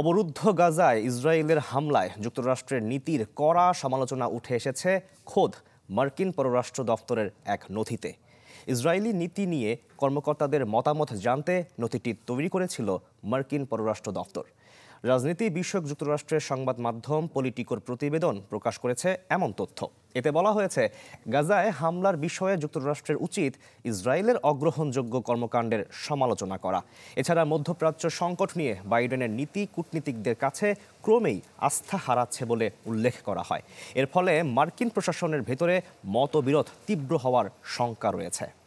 অবরুদ্ধ গাজায় ইসরায়েলের হামলায় যুক্তরাষ্ট্রের নীতির কড়া সমালোচনা উঠে এসেছে খোদ মার্কিন পররাষ্ট্র দপ্তরের এক নথিতে ইসরায়েলি নীতি নিয়ে কর্মকর্তাদের মতামত জানতে নথিটি তৈরি করেছিল মার্কিন পররাষ্ট্র দপ্তর রাজনীতি বিষয়ক যুক্তরাষ্ট্রের সংবাদ মাধ্যম পলিটিকোর প্রতিবেদন প্রকাশ করেছে এমন তথ্য এতে বলা হয়েছে গাজায় হামলার বিষয়ে যুক্তরাষ্ট্রের উচিত ইসরায়েলের অগ্রহণযোগ্য কর্মকাণ্ডের সমালোচনা করা এছাড়া মধ্যপ্রাচ্য সংকট নিয়ে বাইডেনের নীতি কূটনীতিকদের কাছে ক্রমেই আস্থা হারাচ্ছে বলে উল্লেখ করা হয় এর ফলে মার্কিন প্রশাসনের ভেতরে মতবিরোধ তীব্র হওয়ার শঙ্কা রয়েছে